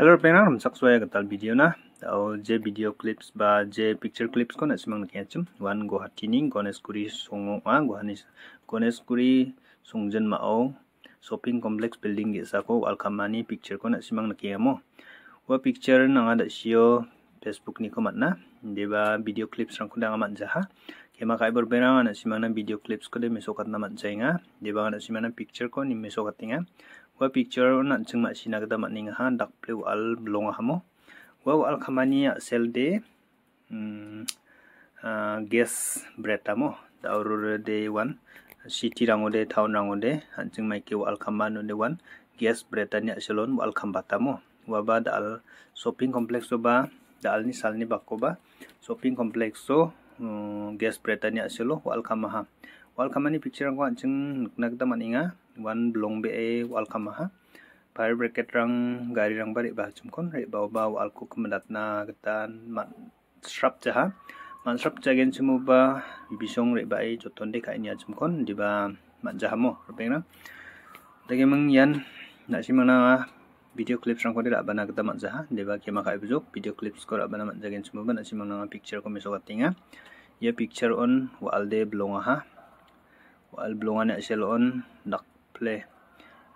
Hello pemirsa, ramai sahaja yang ketal video na. Tahu je video clips ba je picture clips kon, nak semang nak macam. Wan gua hati ni, gua kuri song, ah gohani, hati, gua nak kuri songjen mau shopping complex building gitu sahko. Alkamani picture kon, nak semang nak macam. Wah picture nang ada sio Facebook ni kau mana? Deba video clips rangku dah amat jah. Kita kai berpera nak semang nak video clips kau deh mesokat nama jengah. Deba nak semang nak picture kau ni mesokat tengah wa picture na chungma china gada ma ninga ha dak blue al long ha mo wa al khamani sel de um gas breta mo da de one city rango de town rango de han chungma ki wa al khamanu de one gas breta ni shalon wa al khambata mo wa bad al shopping complex so ba da al ni sal ni ba shopping complex so hmm, gas breta ni shalo wa al khamaha Walkamani picture ko anjing nagda maninga ah. one blong be a eh, walkama ah, ha. Fire bracket rang garis rang bari ba chum kon re bau bau alku kemadat na kita man strap jaha man strap bah chumu ba bisong re bai jotonde ka inya chum kon di bah man jaha mo rupeng ah. na. Tapi mung nak si mana video clip rang kau tidak bana kita man jaha ha. di ba kema ka video clip kau tidak bana man jangan semua ba si mana picture kau mesti misogat tinga. ia picture on wa alde belonga ha wal blonga ne sel on dak ple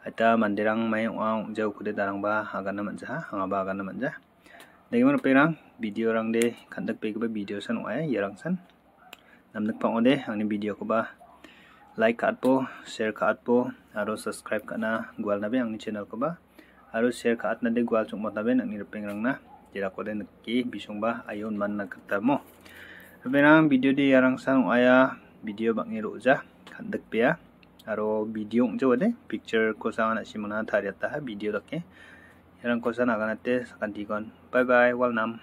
ata mandirang mai wa jau kude darang ba hagan man ja hanga ah, ba gan man ja dege mar perang video rang de khandak pe ba video san wa eh, ya rang san nam nak pang ode ang ni video ko ba like kat po share kat po aro subscribe kana gwal na be ang ni channel ko ba aro share kat na de gwal chung mot na be nang ni rupeng rang na jira ko de ki bisung ba ayon man na kata mo video di yang ya sang ayah video bangi rozah kandak pia ya. aro video jo de picture ko sa na simana thariata video dakke yaran ko sa na ganate sakanti kon bye bye walnam